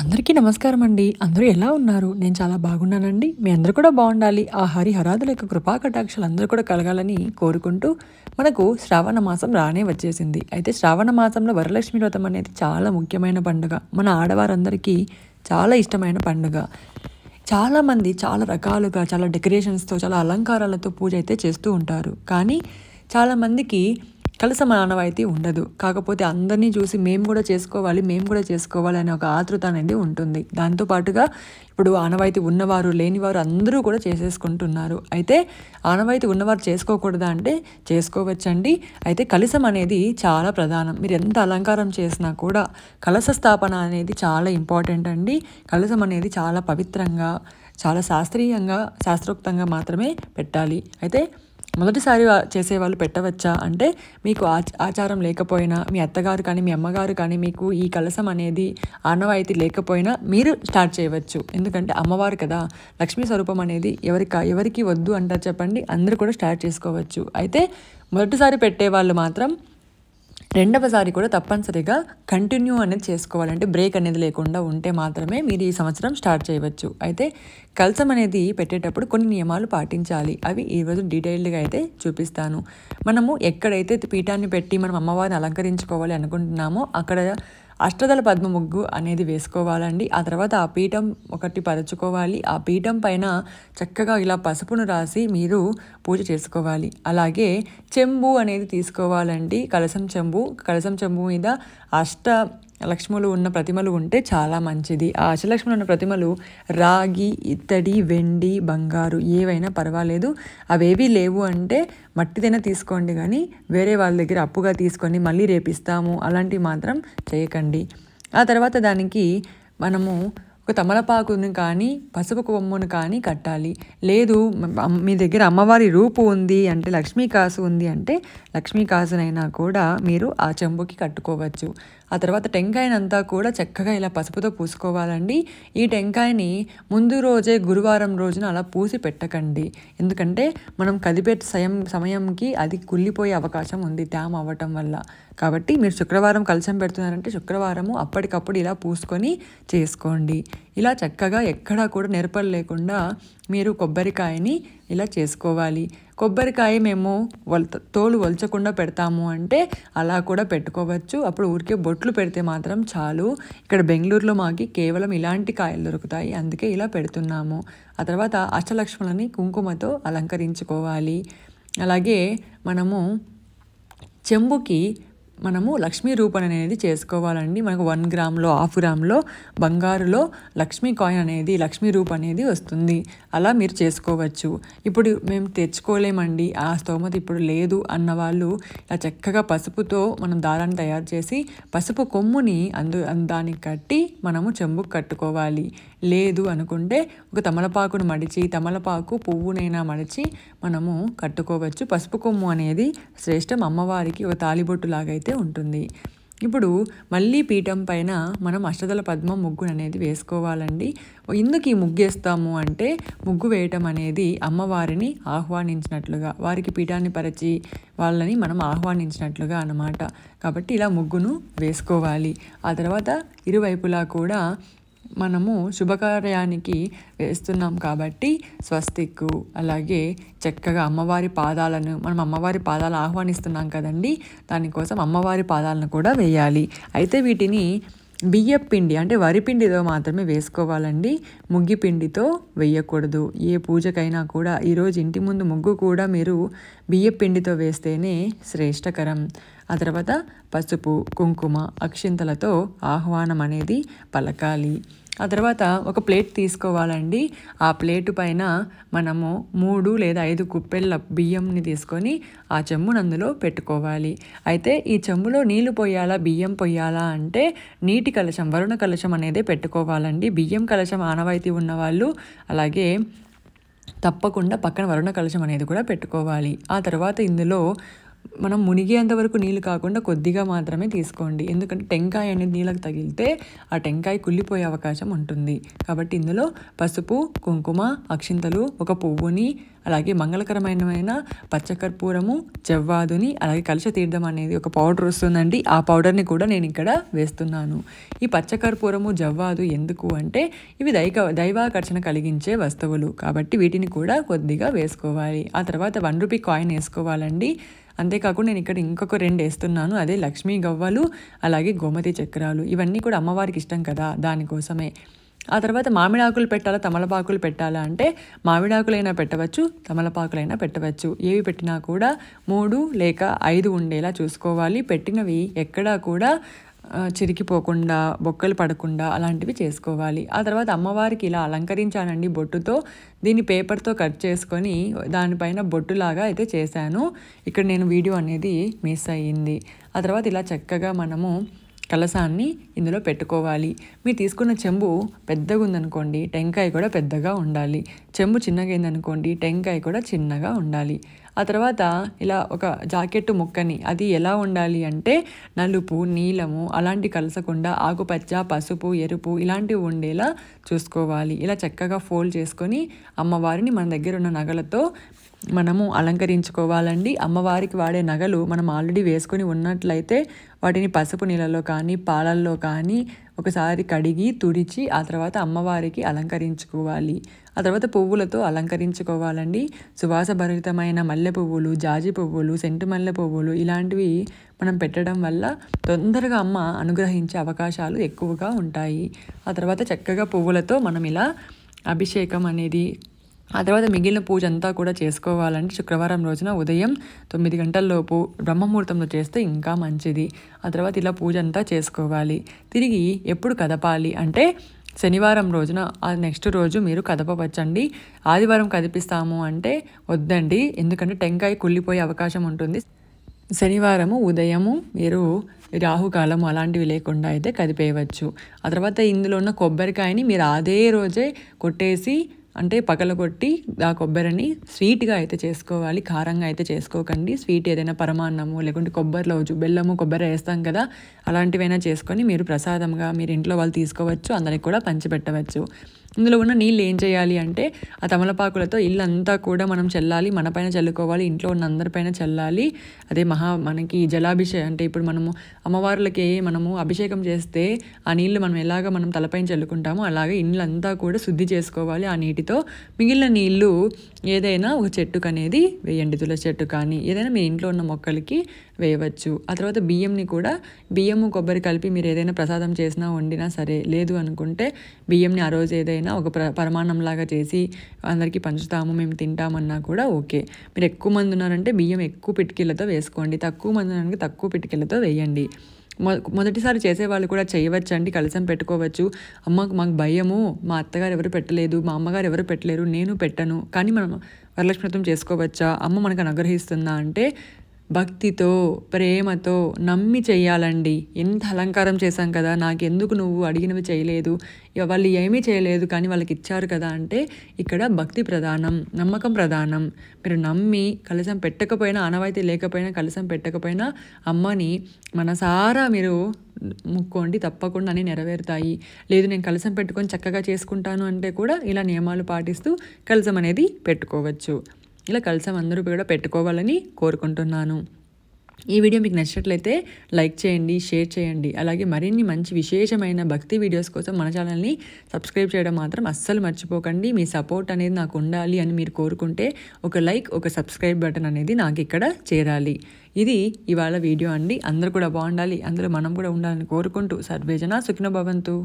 అందరికీ నమస్కారం అండి అందరూ ఎలా ఉన్నారు నేను చాలా బాగున్నానండి మీ అందరూ కూడా బాగుండాలి ఆ హరి హరాదుల యొక్క కృపా కటాక్షలు అందరూ కూడా కలగాలని కోరుకుంటూ మనకు శ్రావణ మాసం రానే వచ్చేసింది అయితే శ్రావణ మాసంలో వరలక్ష్మి వ్రతం అనేది చాలా ముఖ్యమైన పండుగ మన ఆడవారందరికీ చాలా ఇష్టమైన పండుగ చాలామంది చాలా రకాలుగా చాలా డెకరేషన్స్తో చాలా అలంకారాలతో పూజ అయితే చేస్తూ ఉంటారు కానీ చాలామందికి కలిసి మానవైతే ఉండదు కాకపోతే అందరినీ చూసి మేము కూడా చేసుకోవాలి మేము కూడా చేసుకోవాలి అనే ఒక ఆతృత అనేది ఉంటుంది దాంతోపాటుగా ఇప్పుడు ఆనవాయితీ ఉన్నవారు లేనివారు అందరూ కూడా చేసేసుకుంటున్నారు అయితే ఆనవాయితీ ఉన్నవారు చేసుకోకూడదా అంటే చేసుకోవచ్చండి అయితే కలసం అనేది చాలా ప్రధానం మీరు ఎంత అలంకారం చేసినా కూడా కలస స్థాపన అనేది చాలా ఇంపార్టెంట్ అండి కలసం అనేది చాలా పవిత్రంగా చాలా శాస్త్రీయంగా శాస్త్రోక్తంగా మాత్రమే పెట్టాలి అయితే మొదటిసారి చేసేవాళ్ళు పెట్టవచ్చా అంటే మీకు ఆచారం లేకపోయినా మీ అత్తగారు కానీ మీ అమ్మగారు కానీ మీకు ఈ కలసం అనేది ఆనవాయితీ లేకపోయినా మీరు స్టార్ట్ చేయవచ్చు ఎందుకంటే అమ్మవారు కదా లక్ష్మీ స్వరూపం అనేది ఎవరిక ఎవరికి వద్దు అంటారు చెప్పండి అందరూ కూడా స్టార్ట్ చేసుకోవచ్చు అయితే మొదటిసారి పెట్టే వాళ్ళు మాత్రం రెండవసారి కూడా తప్పనిసరిగా కంటిన్యూ అనేది చేసుకోవాలంటే బ్రేక్ అనేది లేకుండా ఉంటే మాత్రమే మీరు ఈ సంవత్సరం స్టార్ట్ చేయవచ్చు అయితే కలసం అనేది పెట్టేటప్పుడు కొన్ని నియమాలు పాటించాలి అవి ఈరోజు డీటెయిల్డ్గా అయితే చూపిస్తాను మనము ఎక్కడైతే పీఠాన్ని పెట్టి మనం అమ్మవారిని అలంకరించుకోవాలి అనుకుంటున్నామో అక్కడ అష్టదల పద్మ ముగ్గు అనేది వేసుకోవాలండి ఆ తర్వాత ఆ పీఠం ఒకటి పరచుకోవాలి ఆ పీఠం పైన చక్కగా ఇలా పసుపును రాసి మీరు పూజ చేసుకోవాలి అలాగే చెంబు అనేది తీసుకోవాలండి కలసం చెంబు కలసం చెంబు మీద అష్ట లక్ష్ములు ఉన్న ప్రతిమలు ఉంటే చాలా మంచిది ఆ అష్టలక్ష్మలు ఉన్న ప్రతిమలు రాగి ఇత్తడి వెండి బంగారు ఏవైనా పర్వాలేదు అవేవి లేవు అంటే మట్టిదైనా తీసుకోండి కానీ వేరే వాళ్ళ దగ్గర అప్పుగా తీసుకొని మళ్ళీ రేపిస్తాము అలాంటివి మాత్రం చేయకండి ఆ తర్వాత దానికి మనము ఒక తమలపాకును కానీ పసుపు కొమ్మును కానీ కట్టాలి లేదు మీ దగ్గర అమ్మవారి రూపు ఉంది అంటే లక్ష్మీ కాసు ఉంది అంటే లక్ష్మీ కాసునైనా కూడా మీరు ఆ చెంబుకి కట్టుకోవచ్చు ఆ తర్వాత టెంకాయనంతా కూడా చక్కగా ఇలా పసుపుతో పూసుకోవాలండి ఈ టెంకాయని ముందు రోజే గురువారం రోజున అలా పూసి పెట్టకండి ఎందుకంటే మనం కదిపే సయం సమయంకి అది కుళ్ళిపోయే అవకాశం ఉంది తేమ అవ్వటం వల్ల కాబట్టి మీరు శుక్రవారం కలసం పెడుతున్నారంటే శుక్రవారము అప్పటికప్పుడు ఇలా పూసుకొని చేసుకోండి ఇలా చక్కగా ఎక్కడా కూడా నేర్పలు లేకుండా మీరు కొబ్బరికాయని ఇలా చేసుకోవాలి కొబ్బరికాయ మేము వల్ తోలు వలచకుండా పెడతాము అంటే అలా కూడా పెట్టుకోవచ్చు అప్పుడు ఊరికే బొట్లు పెడితే మాత్రం చాలు ఇక్కడ బెంగళూరులో మాకి కేవలం ఇలాంటి కాయలు దొరుకుతాయి అందుకే ఇలా పెడుతున్నాము ఆ తర్వాత అష్టలక్ష్మణని కుంకుమతో అలంకరించుకోవాలి అలాగే మనము చెంబుకి మనము లక్ష్మీ రూపణ అనేది చేసుకోవాలండి మనకు వన్ గ్రామ్లో హాఫ్ గ్రామ్లో బంగారులో లక్ష్మీ కాయిన్ అనేది లక్ష్మీ రూప్ అనేది వస్తుంది అలా మీరు చేసుకోవచ్చు ఇప్పుడు మేము తెచ్చుకోలేమండి ఆ స్తోమత ఇప్పుడు లేదు అన్న వాళ్ళు ఇలా చక్కగా పసుపుతో మనం దారాన్ని తయారు చేసి పసుపు కొమ్ముని అందు దానికి కట్టి మనము చెంబుకు కట్టుకోవాలి లేదు అనుకుంటే ఒక తమలపాకును మడిచి తమలపాకు పువ్వునైనా మడిచి మనము కట్టుకోవచ్చు పసుపు కొమ్ము అనేది శ్రేష్టం అమ్మవారికి ఒక తాలిబొట్టు లాగైతే ఉంటుంది ఇప్పుడు మళ్ళీ పీఠం పైన మనం అష్టదల పద్మ ముగ్గును అనేది వేసుకోవాలండి ఎందుకు ఈ ముగ్గు వేస్తాము అంటే ముగ్గు వేయటం అనేది అమ్మవారిని ఆహ్వానించినట్లుగా వారికి పీఠాన్ని పరిచి వాళ్ళని మనం ఆహ్వానించినట్లుగా అనమాట కాబట్టి ఇలా ముగ్గును వేసుకోవాలి ఆ తర్వాత ఇరువైపులా కూడా మనము శుభకార్యానికి వేస్తున్నాం కాబట్టి స్వస్తికు అలాగే చక్కగా అమ్మవారి పాదాలను మనం అమ్మవారి పాదాలు ఆహ్వానిస్తున్నాం కదండి దానికోసం అమ్మవారి పాదాలను కూడా వేయాలి అయితే వీటిని బియ్యం పిండి అంటే వరి పిండితో మాత్రమే వేసుకోవాలండి ముగ్గి పిండితో వేయకూడదు ఏ పూజకైనా కూడా ఈరోజు ఇంటి ముందు ముగ్గు కూడా మీరు బియ్యం పిండితో వేస్తేనే శ్రేష్టకరం ఆ తర్వాత పసుపు కుంకుమ అక్షింతలతో ఆహ్వానం అనేది పలకాలి ఆ తర్వాత ఒక ప్లేట్ తీసుకోవాలండి ఆ ప్లేటు పైన మనము మూడు లేదా ఐదు కుప్పెళ్ళ బియ్యంని తీసుకొని ఆ చెమ్మును అందులో పెట్టుకోవాలి అయితే ఈ చెమ్ములో నీళ్లు పోయాలా బియ్యం పోయాలా అంటే నీటి కలశం వరుణ కలశం అనేది పెట్టుకోవాలండి బియ్యం కలశం ఆనవాయితీ ఉన్నవాళ్ళు అలాగే తప్పకుండా పక్కన వరుణ కలశం అనేది కూడా పెట్టుకోవాలి ఆ తర్వాత ఇందులో మనం మునిగేంత వరకు నీళ్ళు కాకుండా కొద్దిగా మాత్రమే తీసుకోండి ఎందుకంటే టెంకాయ అనేది నీళ్ళకు తగిలితే ఆ టెంకాయ కుళ్ళిపోయే అవకాశం ఉంటుంది కాబట్టి ఇందులో పసుపు కుంకుమ అక్షింతలు ఒక పువ్వుని అలాగే మంగళకరమైన పచ్చకర్పూరము జవ్వాదుని అలాగే తీర్థం అనేది ఒక పౌడర్ వస్తుందండి ఆ పౌడర్ని కూడా నేను ఇక్కడ వేస్తున్నాను ఈ పచ్చకర్పూరము జవ్వాదు ఎందుకు అంటే ఇవి దైక దైవాకర్షణ కలిగించే వస్తువులు కాబట్టి వీటిని కూడా కొద్దిగా వేసుకోవాలి ఆ తర్వాత వన్ రూపీ కాయిన్ వేసుకోవాలండి అంతేకాకుండా నేను ఇక్కడ ఇంకొక రెండు వేస్తున్నాను అదే లక్ష్మీ గవ్వలు అలాగే గోమతి చక్రాలు ఇవన్నీ కూడా అమ్మవారికి ఇష్టం కదా దానికోసమే ఆ తర్వాత మామిడాకులు పెట్టాలా తమలపాకులు పెట్టాలా అంటే మామిడాకులైనా పెట్టవచ్చు తమలపాకులైనా పెట్టవచ్చు ఏవి పెట్టినా కూడా మూడు లేక ఐదు ఉండేలా చూసుకోవాలి పెట్టినవి ఎక్కడా కూడా చిరికిపోకుండా బొక్కలు పడకుండా అలాంటివి చేసుకోవాలి ఆ తర్వాత అమ్మవారికి ఇలా అలంకరించానండి బొట్టుతో దీన్ని పేపర్తో కట్ చేసుకొని దానిపైన బొట్టులాగా అయితే చేశాను ఇక్కడ నేను వీడియో అనేది మిస్ అయ్యింది ఆ తర్వాత ఇలా చక్కగా మనము కలసాన్ని ఇందులో పెట్టుకోవాలి మీరు తీసుకున్న చెంబు పెద్దగా ఉందనుకోండి టెంకాయ కూడా పెద్దగా ఉండాలి చెంబు చిన్నగా అయిందనుకోండి టెంకాయ కూడా చిన్నగా ఉండాలి ఆ తర్వాత ఇలా ఒక జాకెట్ ముక్కని అది ఎలా ఉండాలి అంటే నలుపు నీలము అలాంటి కలసకుండా ఆకుపచ్చ పసుపు ఎరుపు ఇలాంటివి ఉండేలా చూసుకోవాలి ఇలా చక్కగా ఫోల్డ్ చేసుకొని అమ్మవారిని మన దగ్గర ఉన్న నగలతో మనము అలంకరించుకోవాలండి అమ్మవారికి వాడే నగలు మనం ఆల్రెడీ వేసుకొని ఉన్నట్లయితే వాటిని పసుపు నీళ్ళలో కానీ పాలల్లో కానీ ఒకసారి కడిగి తుడిచి ఆ తర్వాత అమ్మవారికి అలంకరించుకోవాలి ఆ తర్వాత పువ్వులతో అలంకరించుకోవాలండి సువాస భరితమైన మల్లె పువ్వులు జాజి పువ్వులు సెంటు మల్లె పువ్వులు ఇలాంటివి మనం పెట్టడం వల్ల తొందరగా అమ్మ అనుగ్రహించే అవకాశాలు ఎక్కువగా ఉంటాయి ఆ తర్వాత చక్కగా పువ్వులతో మనం ఇలా అభిషేకం అనేది ఆ తర్వాత మిగిలిన పూజ అంతా కూడా చేసుకోవాలంటే శుక్రవారం రోజున ఉదయం తొమ్మిది గంటల్లోపు బ్రహ్మముహూర్తంలో చేస్తే ఇంకా మంచిది ఆ తర్వాత ఇలా పూజ అంతా చేసుకోవాలి తిరిగి ఎప్పుడు కదపాలి అంటే శనివారం రోజున ఆ నెక్స్ట్ రోజు మీరు కదపవచ్చండి ఆదివారం కదిపిస్తాము అంటే వద్దండి ఎందుకంటే టెంకాయ కుళ్ళిపోయే అవకాశం ఉంటుంది శనివారము ఉదయము మీరు రాహుకాలము అలాంటివి లేకుండా అయితే కదిపేయవచ్చు ఆ తర్వాత ఇందులో ఉన్న కొబ్బరికాయని మీరు అదే రోజే కొట్టేసి అంటే పగలగొట్టి ఆ కొబ్బరిని స్వీట్గా అయితే చేసుకోవాలి కారంగా అయితే చేసుకోకండి స్వీట్ ఏదైనా పరమాన్నము లేకుంటే కొబ్బరిలో బెల్లము కొబ్బరి వేస్తాం కదా అలాంటివైనా చేసుకొని మీరు ప్రసాదంగా మీరు ఇంట్లో వాళ్ళు తీసుకోవచ్చు అందరికి కూడా పంచిపెట్టవచ్చు ఇందులో ఉన్న నీళ్ళు ఏం చేయాలి అంటే ఆ తమలపాకులతో ఇల్లు అంతా కూడా మనం చల్లాలి మన పైన చల్లుకోవాలి ఇంట్లో ఉన్న అందరిపైన చల్లాలి అదే మహా మనకి జలాభిషేకం అంటే ఇప్పుడు మనము అమ్మవార్లకి మనము అభిషేకం చేస్తే ఆ నీళ్లు మనం ఎలాగ మనం తలపైన చల్లుకుంటామో అలాగే అంతా కూడా శుద్ధి చేసుకోవాలి ఆ నీటితో మిగిలిన నీళ్లు ఏదైనా ఒక చెట్టుకు అనేది వేయండి తులసి చెట్టు కానీ ఏదైనా మీ ఇంట్లో ఉన్న మొక్కలకి వేయవచ్చు ఆ తర్వాత బియ్యంని కూడా బియ్యము కొబ్బరి కలిపి మీరు ఏదైనా ప్రసాదం చేసినా వండినా సరే లేదు అనుకుంటే బియ్యంని ఆ రోజు ఏదైనా ఒక ప్ర పరమాణంలాగా చేసి అందరికీ పంచుతాము మేము తింటామన్నా కూడా ఓకే మీరు ఎక్కువ మంది ఉన్నారంటే బియ్యం ఎక్కువ పిటికీలతో వేసుకోండి తక్కువ మంది ఉన్నారంటే తక్కువ పిటికీలతో వేయండి మొ మొదటిసారి చేసేవాళ్ళు కూడా చేయవచ్చండి కలసం పెట్టుకోవచ్చు అమ్మకు మాకు భయము మా అత్తగారు ఎవరు పెట్టలేదు మా అమ్మగారు ఎవరు పెట్టలేరు నేను పెట్టను కానీ మనం వరలక్ష్మి వ్రతం చేసుకోవచ్చా అమ్మ మనకు అనుగ్రహిస్తుందా అంటే భక్తితో ప్రేమతో నమ్మి చేయాలండి ఎంత అలంకారం చేశాం కదా నాకెందుకు నువ్వు అడిగినవి చేయలేదు వాళ్ళు ఏమీ చేయలేదు కానీ వాళ్ళకి ఇచ్చారు కదా అంటే ఇక్కడ భక్తి ప్రధానం నమ్మకం ప్రధానం మీరు నమ్మి కలసం పెట్టకపోయినా ఆనవాయితీ లేకపోయినా కలసం పెట్టకపోయినా అమ్మని మనసారా మీరు ముక్కోండి తప్పకుండా అని నెరవేరుతాయి లేదు నేను కలసం పెట్టుకొని చక్కగా చేసుకుంటాను అంటే కూడా ఇలా నియమాలు పాటిస్తూ కలసం అనేది పెట్టుకోవచ్చు ఇలా కలిసి అందరూ కూడా పెట్టుకోవాలని కోరుకుంటున్నాను ఈ వీడియో మీకు నచ్చినట్లయితే లైక్ చేయండి షేర్ చేయండి అలాగే మరిన్ని మంచి విశేషమైన భక్తి వీడియోస్ కోసం మన ఛానల్ని సబ్స్క్రైబ్ చేయడం మాత్రం అస్సలు మర్చిపోకండి మీ సపోర్ట్ అనేది నాకు ఉండాలి అని మీరు కోరుకుంటే ఒక లైక్ ఒక సబ్స్క్రైబ్ బటన్ అనేది నాకు ఇక్కడ చేరాలి ఇది ఇవాళ వీడియో అండి అందరూ కూడా బాగుండాలి అందులో మనం కూడా ఉండాలని కోరుకుంటూ సర్వేజన సుఖినభవంతు